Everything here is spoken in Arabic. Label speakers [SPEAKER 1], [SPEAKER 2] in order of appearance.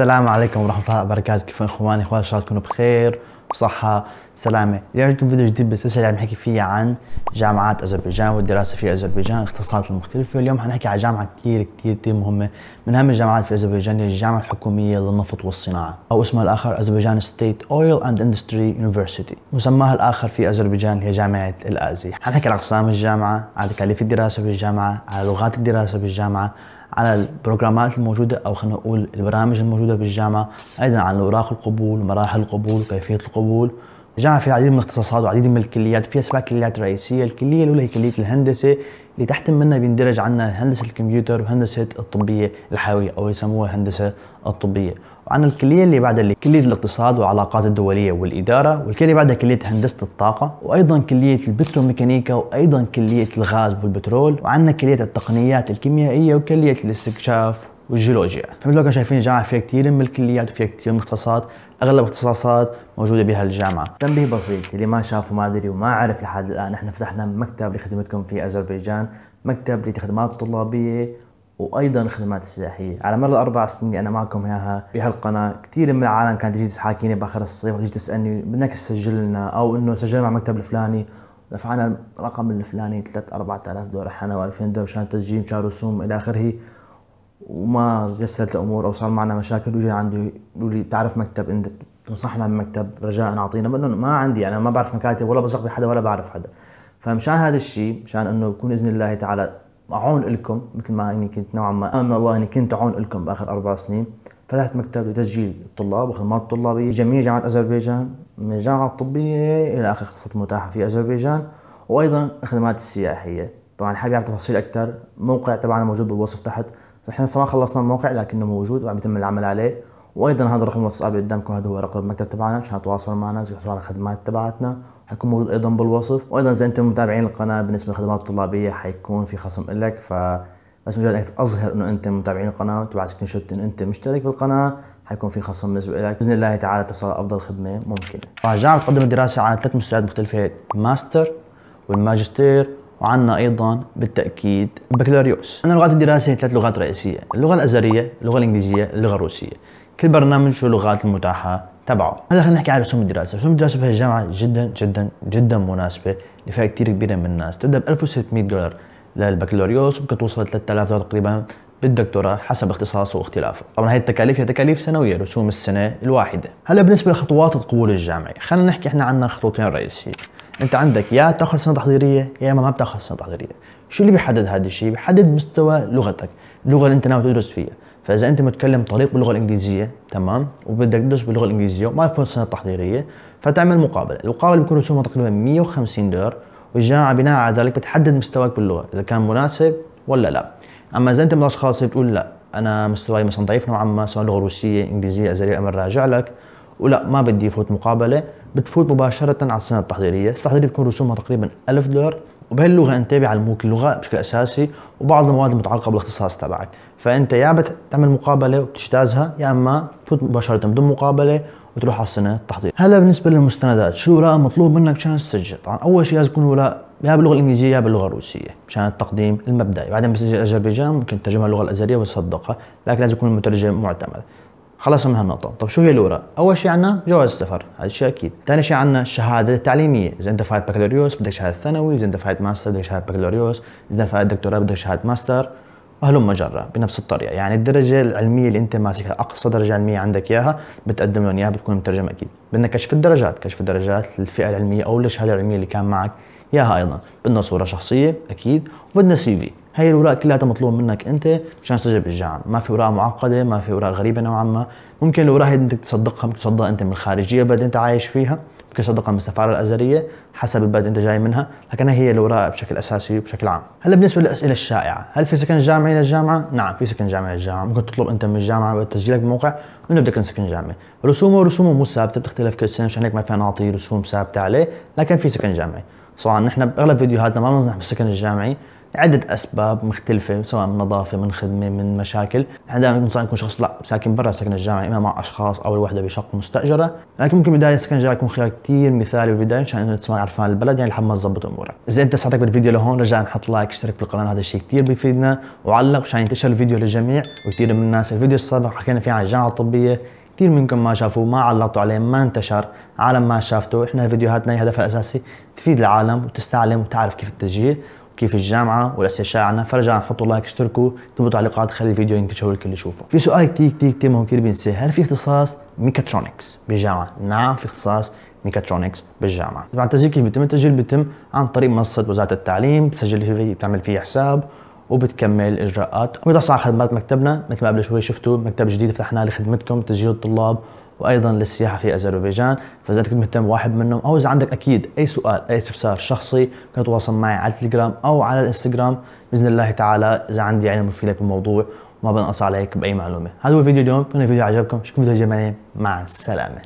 [SPEAKER 1] السلام عليكم ورحمة الله وبركاته كيف اخواني اخواتي ان شاء الله تكونوا بخير وصحة سلامة اليوم عندكم فيديو جديد بالسلسلة اللي عم نحكي فيها عن جامعات أذربيجان والدراسة في أذربيجان الاختصاصات المختلفة اليوم حنحكي على جامعة كثير كثير كثير مهمة من أهم الجامعات في أذربيجان هي الجامعة الحكومية للنفط والصناعة أو اسمها الآخر أذربيجان ستيت أويل أند إندستري يونيفرسيتي مسماها الآخر في أذربيجان هي جامعة الآزي حنحكي على أقسام الجامعة على تكاليف الدراسة بالجامعة على لغات الدراسة بالجامعة على البروجرامات الموجوده او خلينا نقول البرامج الموجوده بالجامعه ايضا عن اوراق القبول ومراحل القبول وكيفيه القبول الجامعه فيها العديد من الاختصاصات وعديد من الكليات فيها سبع كليات رئيسيه الكليه الاولى هي كليه الهندسه اللي تحت منها بيندرج عنا هندسه الكمبيوتر وهندسه الطبيه الحيويه او يسموها هندسه الطبيه وعن الكليه اللي بعدها اللي كليه الاقتصاد والعلاقات الدوليه والاداره والكليه اللي بعدها كليه هندسه الطاقه وايضا كليه البتروميكانيكا وايضا كليه الغاز والبترول وعندنا كليه التقنيات الكيميائيه وكليه الاستكشاف والجيولوجيا فمثل ما شايفين الجامعه فيها كثير من الكليات وفيها كثير من الاختصاصات اغلب الاختصاصات موجوده بهالجامعه تنبيه بسيط اللي ما شافه ما ادري وما عرف لحد الان احنا فتحنا مكتب لخدمتكم في اذربيجان مكتب لخدمات طلابيه وايضا خدمات سياحيه على مر الاربع سنين انا معكم اياها بهالقناه كثير من العالم كانت تجي تحاكيني باخر الصيف تجي تسالني بدك تسجل لنا او انه سجلنا مع المكتب الفلاني دفعنا الرقم الفلاني 3 4000 دولار حنا و2000 دولار مشان تسجيل مشان رسوم الى اخره وما تيسرت الامور او صار معنا مشاكل ويجي عندي يقول لي تعرف مكتب انت تنصحنا بمكتب رجاء اعطينا ما عندي يعني ما بعرف مكاتب ولا بثق بحدا ولا بعرف حدا فمشان هذا الشيء مشان انه بكون باذن الله تعالى اعون لكم مثل ما اني كنت نوعا ما امن الله اني كنت اعون لكم باخر اربع سنين فتحت مكتب لتسجيل الطلاب وخدمات الطلابيه جميع جامعات اذربيجان من الجامعه الطبيه الى اخر خصوصا متاحه في اذربيجان وايضا الخدمات السياحيه طبعا حابب يعرف تفاصيل اكثر موقع تبعنا موجود بالوصف تحت نحن لسه ما خلصنا الموقع لكنه موجود وعم يتم العمل عليه وايضا هذا الرقم الواتساب اللي قدامكم هذا هو رقم المكتب تبعنا مشان تتواصلوا معنا تحصلوا على الخدمات تبعتنا حيكون موجود ايضا بالوصف وايضا اذا انتم متابعين القناه بالنسبه للخدمات الطلابيه حيكون في خصم لك ف بس مجرد انك تظهر انه انت متابعين القناه وتبعت سكرين شوت انه انت مشترك بالقناه حيكون في خصم بالنسبه لك باذن الله تعالى توصل افضل خدمه ممكنه. الجامعه بتقدم الدراسه على ثلاث مستويات مختلفه ماستر والماجستير وعندنا ايضا بالتاكيد بكالوريوس عندنا لغات الدراسه هي ثلاث لغات رئيسيه اللغه الازريه اللغه الانجليزيه اللغه الروسيه كل برنامج شو اللغات المتاحه تبعه هلا خلينا نحكي عن رسوم الدراسه رسوم الدراسه بهالجامعه جدا جدا جدا مناسبه لفئه كثير كبيره من الناس تبدا ب 1600 دولار للبكالوريوس ممكن توصل 3000 دولار تقريبا بالدكتوراه حسب اختصاصه واختلافه طبعا هي التكاليف هي تكاليف سنويه رسوم السنه الواحده هلا بالنسبه لخطوات القبول الجامعي خلينا نحكي احنا عندنا خطوتين رئيسيه انت عندك يا بتاخذ سنه تحضيريه يا اما ما بتاخذ سنه تحضيريه شو اللي بيحدد هذا الشيء بيحدد مستوى لغتك اللغه اللي انت ناوي تدرس فيها فاذا انت متكلم طريق باللغه الانجليزيه تمام وبدك تدرس باللغه الانجليزيه وما في سنه تحضيرية فتعمل مقابله المقابله بيكون رسومها تقريبا 150 دولار والجامعه بناء على ذلك بتحدد مستواك باللغه اذا كان مناسب ولا لا اما اذا انت الاشخاص اللي بتقول لا انا مستواي مثلا ضعيف نوعا ما سواء لغه روسيه انجليزيه ازريه امر راجع لك ولا ما بدي يفوت مقابله بتفوت مباشره على السنه التحضيريه التحضيريه بتكون رسومها تقريبا 1000 دولار وبهاللغه انت تابع على اللغه بشكل اساسي وبعض المواد المتعلقه بالاختصاص تبعك فانت يا بتعمل مقابله وبتجتازها يا اما بتفوت مباشره بدون مقابله وتروح على السنه التحضيريه هلا بالنسبه للمستندات شو الوراق مطلوب منك مشان تسجل طبعا اول شيء لازم يكون الوراق يا باللغه الانجليزيه يا باللغه الروسيه مشان التقديم المبدئي بعدين بسجل اذربيجان ممكن ترجمها للغه الازريه وتصدقها لكن لازم يكون المترجم معتمد خلصنا من هالنقطة، طيب شو هي الأوراق؟ أول شيء عندنا جواز السفر، هذا الشيء أكيد، ثاني شيء عندنا الشهادة التعليمية، إذا أنت فايت بكالوريوس بدك شهادة ثانوي، إذا أنت فايت ماستر بدك شهادة بكالوريوس، إذا فايت دكتوراه بدك شهادة ماستر، وهلم جرة بنفس الطريقة، يعني الدرجة العلمية اللي أنت ماسكها أقصى درجة علمية عندك إياها بتقدم لهم إياها بتكون مترجمة أكيد، بدنا كشف الدرجات، كشف الدرجات للفئة العلمية أو للشهادة العلمية اللي كان معك إياها أيضا، بدنا صورة شخصية أكيد، وبدنا سي في، هي الاوراق كلها مطلوب منك انت مشان تسجل بالجامعه ما في اوراق معقده ما في اوراق غريبه نوعا ما ممكن الاوراق هي انت تصدقها ممكن تصدقها انت من الخارجيه البلد انت عايش فيها ممكن تصدقها من السفاره الازريه حسب البلد انت جاي منها لكن هي الاوراق بشكل اساسي وبشكل عام هلا بالنسبه للاسئله الشائعه هل في سكن جامعي للجامعه نعم في سكن جامعي للجامعه ممكن تطلب انت من الجامعه تسجيلك بموقع انه بدك سكن جامعي رسومه رسومه مو ثابته بتختلف كل سنه مشان هيك ما فينا نعطي رسوم ثابته عليه لكن في سكن جامعي صراحه نحن باغلب فيديوهاتنا ما بنمنح بالسكن الجامعي عدة أسباب مختلفة سواء من نظافة من خدمة من مشاكل نحن دائما بننصح يكون شخص لا ساكن برا سكن الجامعة إما مع أشخاص أو الوحدة بشقة مستأجرة لكن ممكن بداية سكن الجامعة يكون خيار كثير مثالي بالبداية مشان إنه تسمع عرفان البلد يعني لحد ما تظبط أمورك إذا أنت ساعتك بالفيديو لهون رجاء نحط لايك اشترك بالقناة هذا الشيء كثير بيفيدنا وعلق مشان ينتشر الفيديو للجميع وكثير من الناس الفيديو السابق حكينا فيه عن الجامعة الطبية كثير منكم ما شافوه ما علقتوا عليه ما انتشر عالم ما شافته احنا فيديوهاتنا هدفها الاساسي تفيد العالم وتستعلم وتعرف كيف التسجيل كيف الجامعه والاستشاعه عنها فرجع حطوا لايك اشتركوا اكتبوا تعليقات خلي الفيديو ينتشر والكل يشوفه في سؤال كثير كثير كثير مهم كثير بينسى هل في اختصاص ميكاترونكس بالجامعه نعم في اختصاص ميكاترونكس بالجامعه طبعا التسجيل كيف بيتم التسجيل بيتم عن طريق منصه وزاره التعليم بتسجل فيه بتعمل فيه حساب وبتكمل اجراءات وبتحصل على خدمات مكتبنا مثل ما قبل شوي شفتوا مكتب جديد فتحناه لخدمتكم تسجيل الطلاب وايضا للسياحه في اذربيجان فاذا كنت مهتم واحد منهم او اذا عندك اكيد اي سؤال اي استفسار شخصي كنت تتواصل معي على التليجرام او على الانستغرام باذن الله تعالى اذا عندي علم مفيد لك بالموضوع وما بنقص عليك باي معلومه هذا هو فيديو اليوم كان الفيديو عجبكم شكرا فيديو جميل مع السلامه